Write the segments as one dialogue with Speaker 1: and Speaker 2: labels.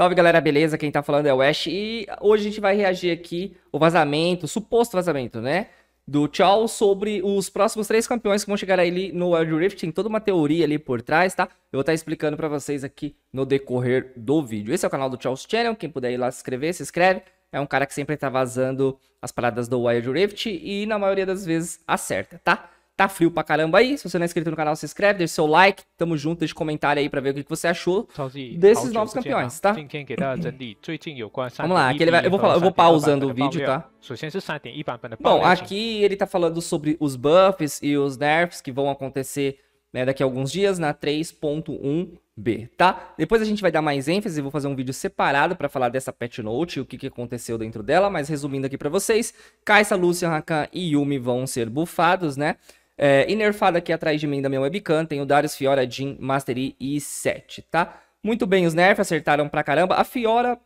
Speaker 1: Salve galera, beleza? Quem tá falando é o Ash e hoje a gente vai reagir aqui o vazamento, o suposto vazamento, né? Do Tchau sobre os próximos três campeões que vão chegar ali no Wild Rift. Tem toda uma teoria ali por trás, tá? Eu vou estar tá explicando para vocês aqui no decorrer do vídeo. Esse é o canal do Tchau's Channel. Quem puder ir lá se inscrever, se inscreve. É um cara que sempre tá vazando as paradas do Wild Rift e na maioria das vezes acerta, tá? Tá frio pra caramba aí. Se você não é inscrito no canal, se inscreve, deixa seu like. Tamo junto, deixa um comentário aí pra ver o que você achou
Speaker 2: desses novos campeões, tá? Vamos lá, aqui ele vai, eu vou falar, eu vou pausando o vídeo, tá? Né? Bom, né,
Speaker 1: aqui ele tá falando sobre os buffs e os nerfs que vão acontecer né, daqui a alguns dias na 3.1b, tá? Depois a gente vai dar mais ênfase, vou fazer um vídeo separado para falar dessa patch note, o que, que aconteceu dentro dela, mas resumindo aqui para vocês, Kaisa, Lucian, Rakan e Yumi vão ser bufados, né? É, e nerfado aqui atrás de mim da minha webcam, tem o Darius, Fiora, Jean Mastery e 7, tá? Muito bem os nerfs, acertaram pra caramba. A Fiora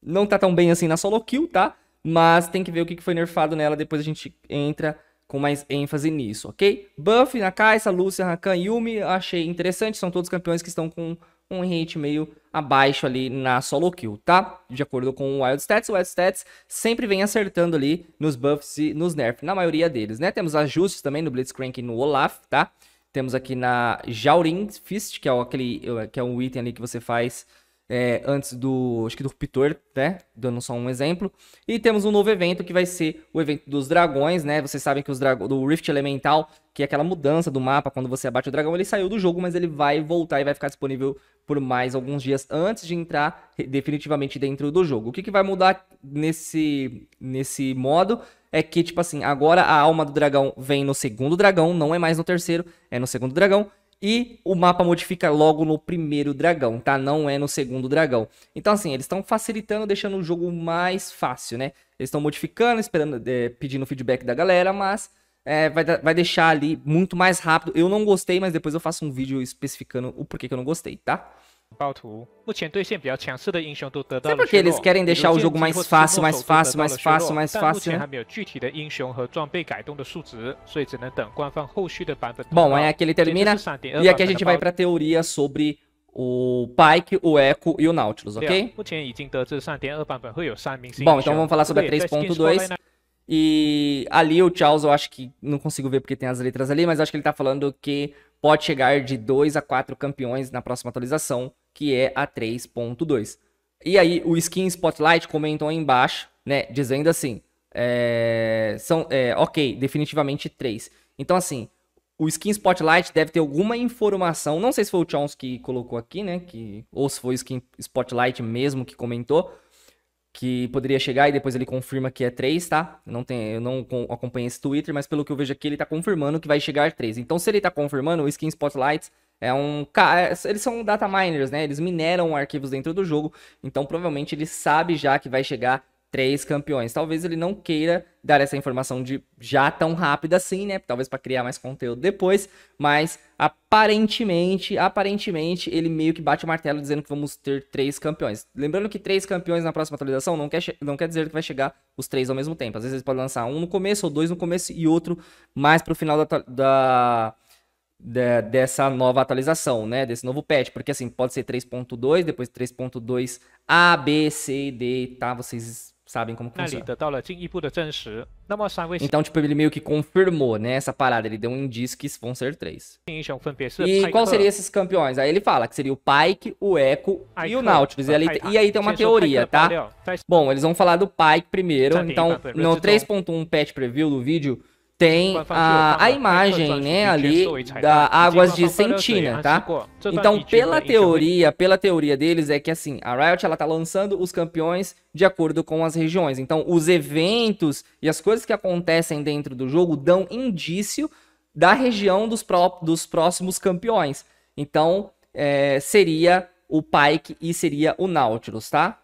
Speaker 1: não tá tão bem assim na solo kill, tá? Mas tem que ver o que foi nerfado nela, depois a gente entra com mais ênfase nisso, ok? Buff, na Nakaisa, lúcia, Rakan, Yumi, achei interessante, são todos campeões que estão com um hit meio abaixo ali na solo kill, tá? De acordo com o Wild Stats, o Wild Stats sempre vem acertando ali nos buffs e nos nerfs, na maioria deles, né? Temos ajustes também no Blitzcrank e no Olaf, tá? Temos aqui na Jaurin Fist, que é aquele que é um item ali que você faz é, antes do, acho que do Ruptor, né? Dando só um exemplo. E temos um novo evento que vai ser o evento dos dragões, né? Vocês sabem que os dragões do Rift Elemental, que é aquela mudança do mapa quando você abate o dragão, ele saiu do jogo, mas ele vai voltar e vai ficar disponível por mais alguns dias antes de entrar definitivamente dentro do jogo. O que, que vai mudar nesse, nesse modo é que, tipo assim, agora a alma do dragão vem no segundo dragão, não é mais no terceiro, é no segundo dragão. E o mapa modifica logo no primeiro dragão, tá? Não é no segundo dragão. Então, assim, eles estão facilitando, deixando o jogo mais fácil, né? Eles estão modificando, esperando, é, pedindo feedback da galera, mas é, vai, vai deixar ali muito mais rápido. Eu não gostei, mas depois eu faço um vídeo especificando o porquê que eu não gostei, tá?
Speaker 2: 暴徒目前对线比较强势的英雄都得到了削弱。eles querem deixar o jogo mais fácil, mais fácil, mais fácil, mais fácil. 目前还没有具体的英雄和装备改动的数值，所以只能等官方后续的版本。Bom, é aqui ele termina. E aqui a gente vai para
Speaker 1: teoria sobre o Pike, o Echo e o Nautilus, ok?
Speaker 2: Bom, então vamos falar sobre a 3.2.
Speaker 1: E ali o Charles, eu acho que não consigo ver porque tem as letras ali, mas acho que ele tá falando que pode chegar de 2 a 4 campeões na próxima atualização que é a 3.2. E aí, o Skin Spotlight comentam aí embaixo, né, dizendo assim, é, são, é, ok, definitivamente 3. Então, assim, o Skin Spotlight deve ter alguma informação, não sei se foi o Chons que colocou aqui, né, que, ou se foi o Skin Spotlight mesmo que comentou, que poderia chegar e depois ele confirma que é 3, tá? Não tem, eu não acompanhei esse Twitter, mas pelo que eu vejo aqui, ele tá confirmando que vai chegar 3. Então, se ele tá confirmando, o Skin Spotlight é um é, eles são data miners, né? Eles mineram arquivos dentro do jogo, então provavelmente ele sabe já que vai chegar três campeões. Talvez ele não queira dar essa informação de já tão rápida assim, né? Talvez para criar mais conteúdo depois, mas aparentemente, aparentemente ele meio que bate o martelo dizendo que vamos ter três campeões. Lembrando que três campeões na próxima atualização não quer, não quer dizer que vai chegar os três ao mesmo tempo. Às vezes ele pode lançar um no começo ou dois no começo e outro mais pro final da, da de, dessa nova atualização, né? Desse novo patch, porque assim, pode ser 3.2, depois 3.2 A, B, C, D, tá? Vocês sabem como funciona. Então, tipo, ele meio que confirmou, né, essa parada. Ele deu um indício que vão ser três.
Speaker 2: E
Speaker 1: qual seriam esses campeões? Aí ele fala que seria o Pike, o Echo e o Nautilus. E, ali, e aí tem uma teoria, tá? Bom, eles vão falar do Pike primeiro. Então, no 3.1 patch preview do vídeo, tem a, a imagem né, ali da Águas de Sentina, tá? Então, pela teoria, pela teoria deles é que assim, a Riot ela tá lançando os campeões de acordo com as regiões. Então, os eventos e as coisas que acontecem dentro do jogo dão indício da região dos, pró dos próximos campeões. Então, é, seria o Pike e seria o Nautilus,
Speaker 2: tá?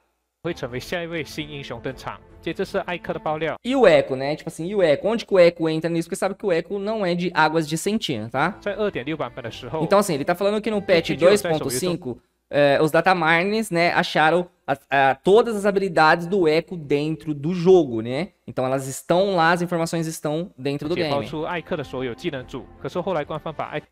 Speaker 2: 会成为下一位新英雄登场。é
Speaker 1: e o Eco, né? Tipo assim, e o Eco? Onde que o Eco entra nisso? Porque sabe que o Eco não é de águas de sentina tá?
Speaker 2: É então, assim,
Speaker 1: ele tá falando que no patch 2.5, é, eh, os dataminers, né, acharam a, a, todas as habilidades do Eco dentro do jogo, né? Então elas estão lá, as informações estão dentro do game.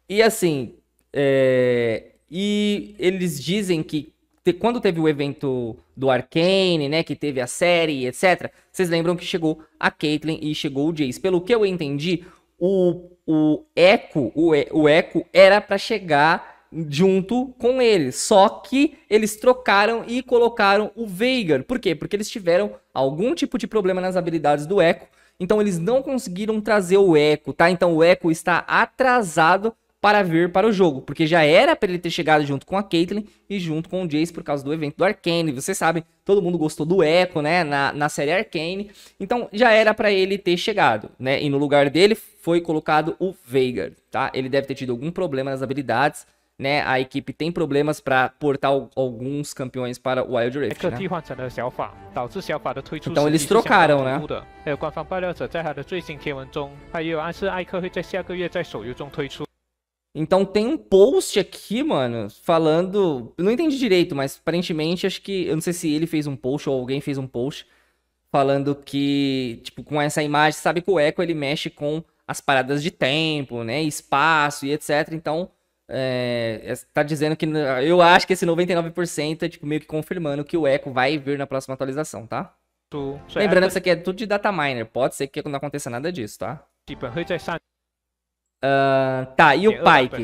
Speaker 1: E assim, é, e eles dizem que quando teve o evento do Arcane, né, que teve a série, etc. Vocês lembram que chegou a Caitlyn e chegou o Jace. Pelo que eu entendi, o, o Echo, o, o Echo era para chegar junto com ele, só que eles trocaram e colocaram o Veigar. Por quê? Porque eles tiveram algum tipo de problema nas habilidades do Echo, então eles não conseguiram trazer o Echo, tá? Então o Echo está atrasado para vir para o jogo, porque já era para ele ter chegado junto com a Caitlyn e junto com o Jace por causa do evento do Arcane. Você sabe, todo mundo gostou do Echo, né, na, na série Arcane. Então já era para ele ter chegado, né? E no lugar dele foi colocado o Veigar, tá? Ele deve ter tido algum problema nas habilidades, né? A equipe tem problemas para portar alguns campeões para o Wild Rift, né?
Speaker 2: Então eles trocaram, né?
Speaker 1: Então tem um post aqui, mano, falando. Eu não entendi direito, mas aparentemente acho que. Eu não sei se ele fez um post ou alguém fez um post falando que, tipo, com essa imagem, sabe que o Echo ele mexe com as paradas de tempo, né? Espaço e etc. Então, é, tá dizendo que. Eu acho que esse 99% é, tipo, meio que confirmando que o Echo vai vir na próxima atualização, tá? Lembrando que isso aqui é tudo de data miner. Pode ser que não aconteça nada disso, tá? Tipo, tá, e o Pike?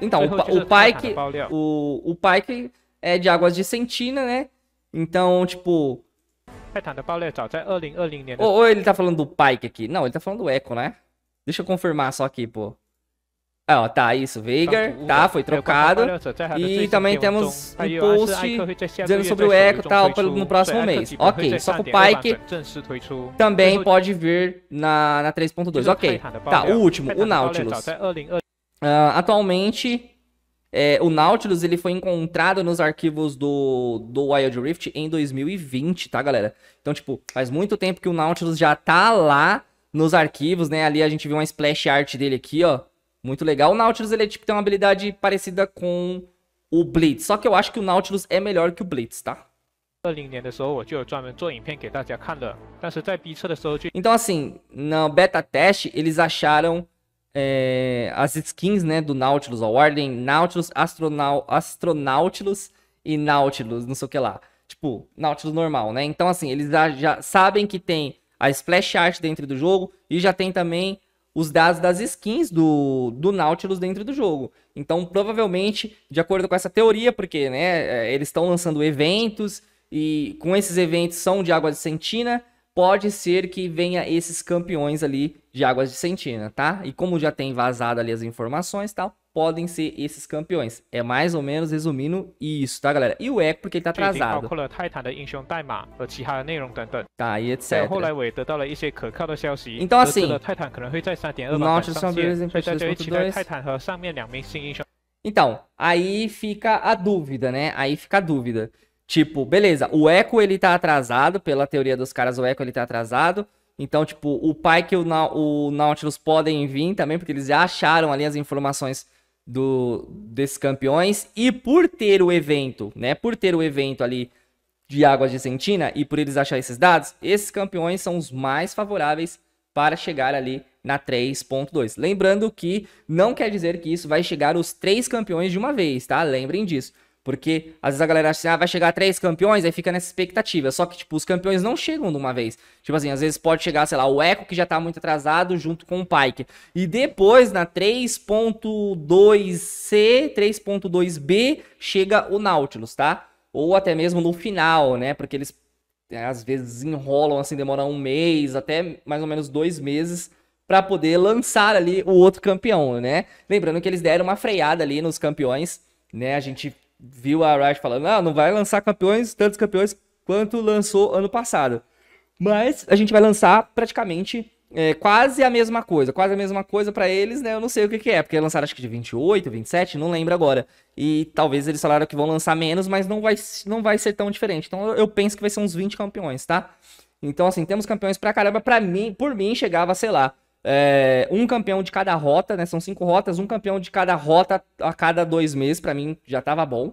Speaker 1: Então, o, o Pike. O, o Pike é de Águas de Sentina, né? Então, tipo. Ou, ou ele tá falando do Pike aqui? Não, ele tá falando do Echo, né? Deixa eu confirmar só aqui, pô. Ah, ó, tá, isso. Veigar, então, tá, foi é, trocado. Tá e também temos então, um post dizendo sobre o Echo e tal no próximo mês. Ok, só que o Pike também pode vir na, na 3.2. Ok, tá, o último, o Nautilus. Uh, atualmente, é, o Nautilus ele foi encontrado nos arquivos do, do Wild Rift em 2020, tá, galera? Então, tipo, faz muito tempo que o Nautilus já tá lá nos arquivos, né? Ali a gente viu uma splash art dele aqui, ó. Muito legal. O Nautilus ele é, tipo, tem uma habilidade parecida com o Blitz. Só que eu acho que o Nautilus é melhor que o Blitz, tá? Então assim, no beta teste eles acharam é, as skins né, do Nautilus, o Warden, Nautilus, Astronau Astronautilus e Nautilus, não sei o que lá. Tipo, Nautilus normal, né? Então assim, eles já, já sabem que tem a Splash Art dentro do jogo e já tem também os dados das skins do, do Nautilus dentro do jogo. Então, provavelmente, de acordo com essa teoria, porque né, é, eles estão lançando eventos e com esses eventos são de Águas de Sentina, pode ser que venha esses campeões ali de Águas de Sentina, tá? E como já tem vazado ali as informações e tal, podem ser esses campeões. É mais ou menos resumindo isso, tá, galera? E o Echo, porque ele tá atrasado.
Speaker 2: Tá, e etc. Então assim, Note dos campeões em
Speaker 1: Então, aí fica a dúvida, né? Aí fica a dúvida. Tipo, beleza, o Echo ele tá atrasado, pela teoria dos caras, o Echo ele tá atrasado. Então, tipo, o pai que o, Na o Nautilus podem vir também, porque eles já acharam ali as informações do desses campeões e por ter o evento, né? Por ter o evento ali de água Sentina e por eles achar esses dados, esses campeões são os mais favoráveis para chegar ali na 3.2. Lembrando que não quer dizer que isso vai chegar os três campeões de uma vez, tá? Lembrem disso. Porque às vezes a galera acha assim, ah, vai chegar três campeões, aí fica nessa expectativa. Só que, tipo, os campeões não chegam de uma vez. Tipo assim, às vezes pode chegar, sei lá, o Echo que já tá muito atrasado junto com o Pike. E depois, na 3.2C, 3.2B, chega o Nautilus, tá? Ou até mesmo no final, né? Porque eles é, às vezes enrolam, assim, demora um mês, até mais ou menos dois meses para poder lançar ali o outro campeão, né? Lembrando que eles deram uma freada ali nos campeões, né? A gente viu a Riot falando, ah, não vai lançar campeões, tantos campeões quanto lançou ano passado. Mas a gente vai lançar praticamente é, quase a mesma coisa, quase a mesma coisa para eles, né? Eu não sei o que, que é, porque lançaram acho que de 28, 27, não lembro agora. E talvez eles falaram que vão lançar menos, mas não vai, não vai ser tão diferente. Então eu penso que vai ser uns 20 campeões, tá? Então, assim, temos campeões pra caramba. Pra mim, por mim, chegava, sei lá, é, um campeão de cada rota, né? São cinco rotas, um campeão de cada rota a cada dois meses, para mim já tava bom,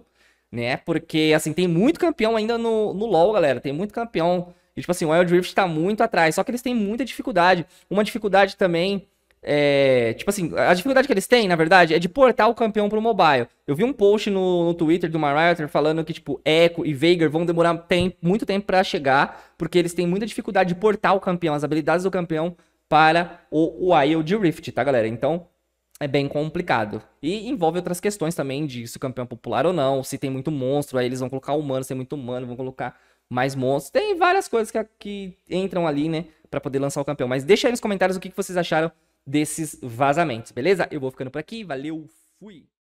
Speaker 1: né? Porque, assim, tem muito campeão ainda no, no LoL, galera. Tem muito campeão. E, tipo assim, o Wild Rift tá muito atrás, só que eles têm muita dificuldade. Uma dificuldade também. É, tipo assim, a dificuldade que eles têm, na verdade, é de portar o campeão pro mobile. Eu vi um post no, no Twitter do Mariotter falando que, tipo, Echo e Veigar vão demorar tempo, muito tempo para chegar, porque eles têm muita dificuldade de portar o campeão. As habilidades do campeão para o Wild Rift, tá, galera? Então, é bem complicado. E envolve outras questões também de se o campeão é popular ou não, se tem muito monstro, aí eles vão colocar humano, se tem muito humano, vão colocar mais monstros. Tem várias coisas que, que entram ali, né, para poder lançar o campeão. Mas deixa aí nos comentários o que, que vocês acharam desses vazamentos, beleza? Eu vou ficando por aqui, valeu, fui!